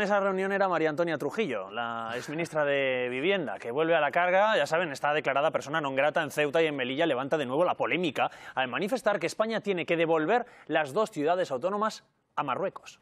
en esa reunión era María Antonia Trujillo, la exministra de Vivienda, que vuelve a la carga, ya saben, está declarada persona non grata en Ceuta y en Melilla, levanta de nuevo la polémica al manifestar que España tiene que devolver las dos ciudades autónomas a Marruecos.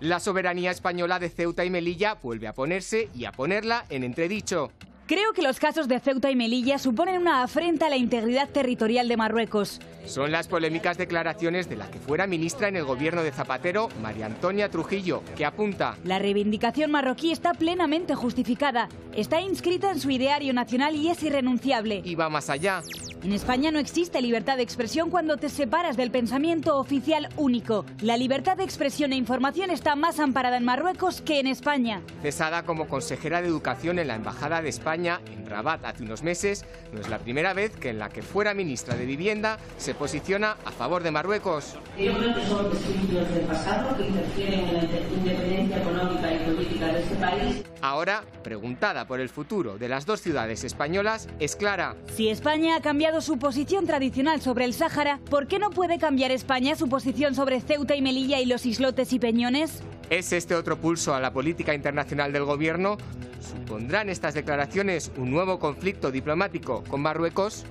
La soberanía española de Ceuta y Melilla vuelve a ponerse y a ponerla en entredicho. Creo que los casos de Ceuta y Melilla suponen una afrenta a la integridad territorial de Marruecos. Son las polémicas declaraciones de la que fuera ministra en el gobierno de Zapatero, María Antonia Trujillo, que apunta. La reivindicación marroquí está plenamente justificada, está inscrita en su ideario nacional y es irrenunciable. Y va más allá. En España no existe libertad de expresión cuando te separas del pensamiento oficial único. La libertad de expresión e información está más amparada en Marruecos que en España. Cesada como consejera de Educación en la Embajada de España en Rabat hace unos meses, no es la primera vez que en la que fuera ministra de Vivienda se posiciona a favor de Marruecos. Yo creo que del pasado que interfieren en la independencia económica este Ahora, preguntada por el futuro de las dos ciudades españolas, es clara. Si España ha cambiado su posición tradicional sobre el Sáhara, ¿por qué no puede cambiar España su posición sobre Ceuta y Melilla y los islotes y peñones? ¿Es este otro pulso a la política internacional del gobierno? ¿Supondrán estas declaraciones un nuevo conflicto diplomático con Marruecos?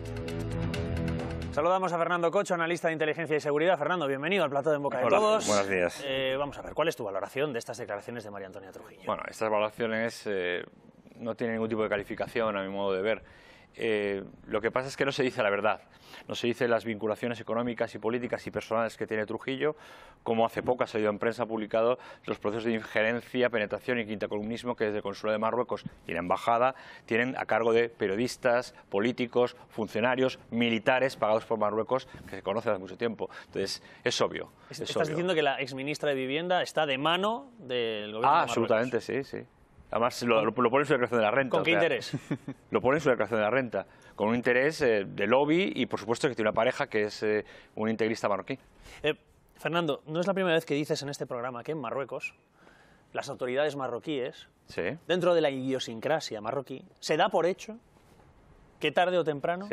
Saludamos a Fernando Cocho, analista de inteligencia y seguridad. Fernando, bienvenido al plato de boca de todos. Buenos días. Eh, vamos a ver, ¿cuál es tu valoración de estas declaraciones de María Antonia Trujillo? Bueno, estas valoraciones eh, no tienen ningún tipo de calificación a mi modo de ver. Eh, lo que pasa es que no se dice la verdad, no se dice las vinculaciones económicas y políticas y personales que tiene Trujillo, como hace poco ha salido en prensa publicado los procesos de injerencia, penetración y quinta columnismo que desde el Consulado de Marruecos y la Embajada tienen a cargo de periodistas, políticos, funcionarios, militares pagados por Marruecos, que se conocen hace mucho tiempo. Entonces, es obvio. estás diciendo que la exministra de Vivienda está de mano del gobierno ah, de Marruecos. absolutamente, sí, sí. Además, lo, pone en su de la renta. ¿Con qué interés? Lo pone en su declaración de la renta. Con un interés eh, de lobby y, por supuesto, que tiene una pareja que es eh, un integrista marroquí. Eh, Fernando, no es la primera vez que dices en este programa que en Marruecos las autoridades marroquíes, dentro de la idiosincrasia marroquí, se da por hecho que tarde o temprano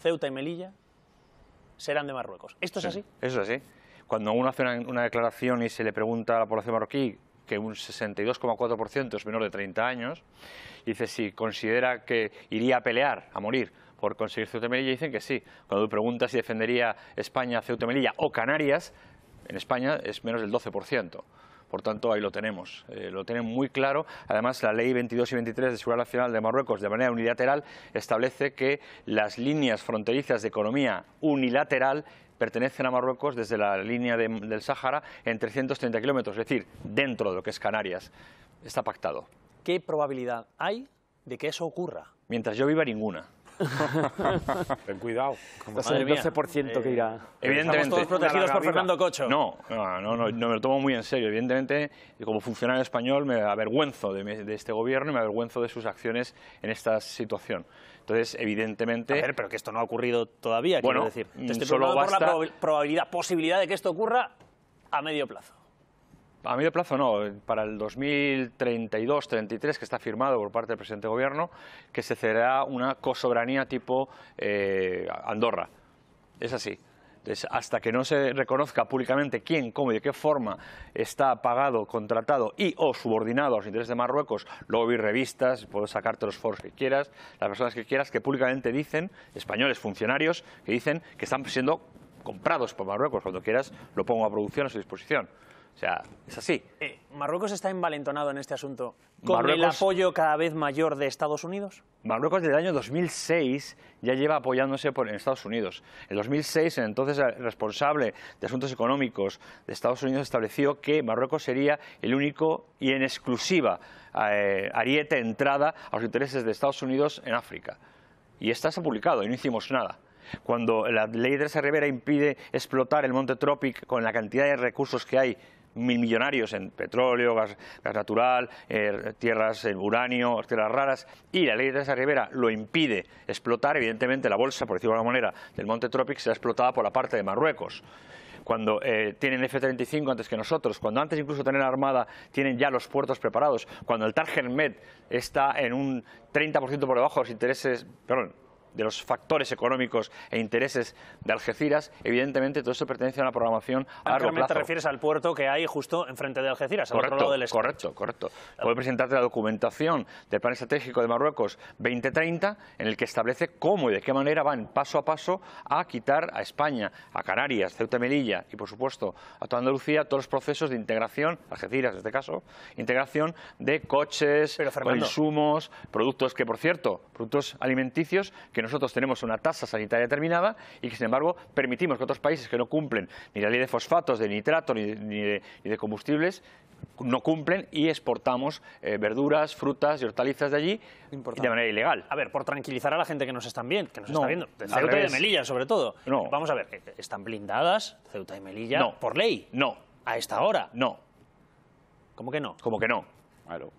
Ceuta y Melilla serán de Marruecos. ¿Esto es así? Eso es así. Cuando uno hace una, declaración y se le pregunta a la población marroquí que un 62,4% es menor de 30 años. dice si considera que iría a pelear, a morir, por conseguir Ceuta y Melilla, dicen que sí. Cuando tú preguntas si defendería España, Ceuta y Melilla o Canarias, en España es menos del 12%. Por tanto, ahí lo tenemos. Eh, lo tienen muy claro. Además, la Ley 22 y 23 de Seguridad Nacional de Marruecos, de manera unilateral, establece que las líneas fronterizas de economía unilateral pertenecen a Marruecos desde la línea del Sáhara en 330 kilómetros, es decir, dentro de lo que es Canarias. Está pactado. ¿Qué probabilidad hay de que eso ocurra? Mientras yo viva, ninguna. Ten cuidado. Como el 12% que irá. Eh, evidentemente. todos protegidos por Fernando Cocho. No, no, no, no, me lo tomo muy en serio. Evidentemente, como funcionario español, me avergüenzo de, este gobierno y me avergüenzo de sus acciones en esta situación. Entonces, evidentemente... A ver, pero que esto no ha ocurrido todavía, bueno, quiero decir. Mm, solo basta... la probabilidad, posibilidad de que esto ocurra a medio plazo a medio plazo no, para el 2032-33, que está firmado por parte del presidente de gobierno, que se cederá una cosoberanía tipo eh, Andorra. Es así. Entonces, hasta que no se reconozca públicamente quién, cómo y de qué forma está pagado, contratado y o subordinado a los intereses de Marruecos, luego vi revistas, puedo sacarte los foros que quieras, las personas que quieras, que públicamente dicen, españoles, funcionarios, que dicen que están siendo comprados por Marruecos. Cuando quieras, lo pongo a producción a su disposición. O sea, es así. Eh, ¿Marruecos está envalentonado en este asunto con el apoyo cada vez mayor de Estados Unidos? Marruecos desde el año 2006 ya lleva apoyándose por, en Estados Unidos. En 2006, el entonces eh, responsable de asuntos económicos de Estados Unidos estableció que Marruecos sería el único y en exclusiva eh, ariete entrada a los intereses de Estados Unidos en África. Y esta se ha publicado y no hicimos nada cuando la ley de Teresa Rivera impide explotar el monte Tropic con la cantidad de recursos que hay mil millonarios en petróleo, gas, natural, eh, tierras en uranio, tierras raras, y la ley de esa ribera lo impide explotar, evidentemente la bolsa, por decirlo de alguna manera, del Monte Tropic será explotada por la parte de Marruecos cuando eh, tienen F-35 antes que nosotros, cuando antes incluso de tener armada tienen ya los puertos preparados, cuando el Target Med está en un 30% por debajo de los intereses, perdón, de los factores económicos e intereses de Algeciras, evidentemente todo eso pertenece a una programación a largo plazo. te refieres al puerto que hay justo enfrente de Algeciras, correcto, al Correcto, correcto. Voy presentarte la documentación del Plan Estratégico de Marruecos 2030, en el que establece cómo y de qué manera van paso a paso a quitar a España, a Canarias, Ceuta y Melilla y, por supuesto, a toda Andalucía todos los procesos de integración, Algeciras en este caso, integración de coches, insumos, consumos, productos que, por cierto, productos alimenticios que no nosotros tenemos una tasa sanitaria determinada y que, sin embargo, permitimos que otros países que no cumplen ni la ley de fosfatos, de nitrato, ni de, ni combustibles, no cumplen y exportamos eh, verduras, frutas y hortalizas de allí de manera ilegal. A ver, por tranquilizar a la gente que nos están está viendo, de Ceuta y de Melilla sobre todo. No. Vamos a ver, eh, eh, ¿están blindadas Ceuta y Melilla no. por ley? No. ¿A esta hora? No. ¿Cómo que no? ¿Cómo que no? Claro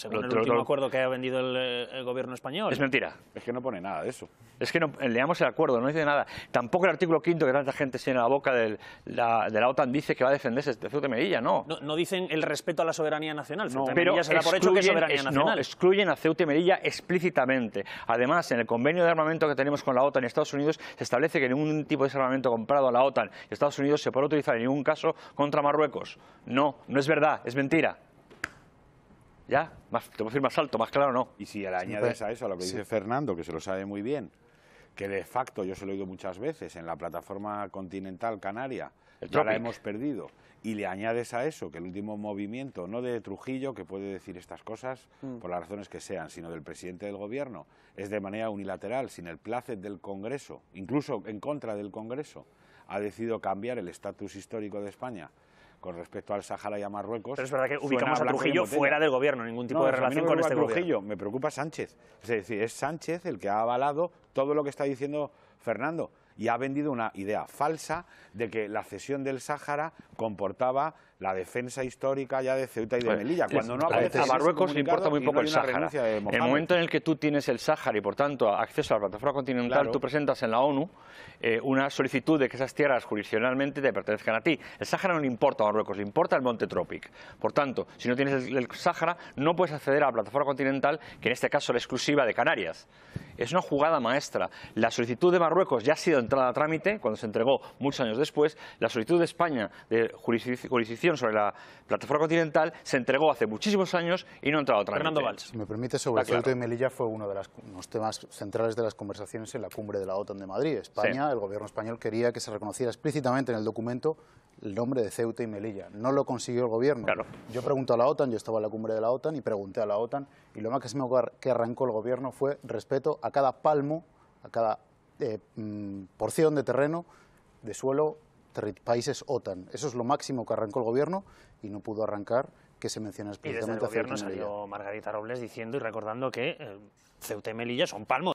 según el último acuerdo que ha vendido el, gobierno español. Es mentira. Es que no pone nada de eso. Es que no, leamos el acuerdo, no dice nada. Tampoco el artículo quinto que tanta gente tiene en la boca de la OTAN dice que va a defenderse de Ceuta y Melilla, no. no. dicen el respeto a la soberanía nacional. pero que es soberanía nacional. excluyen a Ceuta y Melilla explícitamente. Además, en el convenio de armamento que tenemos con la OTAN y Estados Unidos se establece que ningún tipo de armamento comprado a la OTAN y Estados Unidos se puede utilizar en ningún caso contra Marruecos. No, no es verdad, es mentira. Ya, más, te puedo decir más alto, más claro no. Y si le añades pues, a eso a lo que dice Fernando, que se lo sabe muy bien, que de facto, yo se lo he oído muchas veces, en la plataforma continental canaria, ya la hemos perdido, y le añades a eso que el último movimiento, no de Trujillo, que puede decir estas cosas mm. por las razones que sean, sino del presidente del gobierno, es de manera unilateral, sin el placer del Congreso, incluso en contra del Congreso, ha decidido cambiar el estatus histórico de España con respecto al Sahara y a Marruecos. Pero es verdad que ubicamos a Trujillo fuera del gobierno, ningún tipo de relación no con este Trujillo, me preocupa Sánchez. Es decir, es Sánchez el que ha avalado todo lo que está diciendo Fernando y ha vendido una idea falsa de que la cesión del Sáhara comportaba la defensa histórica ya de Ceuta y de pues, Melilla. Cuando no aparece a Marruecos le importa muy poco el Sáhara. El momento en el que tú tienes el Sáhara y por tanto acceso a la plataforma continental, tú presentas en la ONU eh, una solicitud de que esas tierras jurisdiccionalmente te pertenezcan a ti. El Sáhara no le importa a Marruecos, le importa el Monte Tropic. Por tanto, si no tienes el, Sahara Sáhara, no puedes acceder a la plataforma continental, que en este caso la exclusiva de Canarias. Es una jugada maestra. La solicitud de Marruecos ya ha sido entrada a trámite, cuando se entregó muchos años después. La solicitud de España de jurisdicción sobre la plataforma continental se entregó hace muchísimos años y no ha otra. vez. Fernando Valls. Si me permite, sobre Ceuta y Melilla fue uno de los temas centrales de las conversaciones en la cumbre de la OTAN de Madrid. España, el gobierno español quería que se reconociera explícitamente en el documento el nombre de Ceuta y Melilla. No lo consiguió el gobierno. Yo pregunto a la OTAN, yo estaba en la cumbre de la OTAN y pregunté a la OTAN y lo más que arrancó el gobierno fue respeto a cada palmo, a cada eh, mm, porción de terreno, de suelo países OTAN. Eso es lo máximo que arrancó el gobierno y no pudo arrancar que se menciona explícitamente. Y desde el gobierno salió Margarita Robles diciendo y recordando que eh, Ceuta y Melilla son palmos.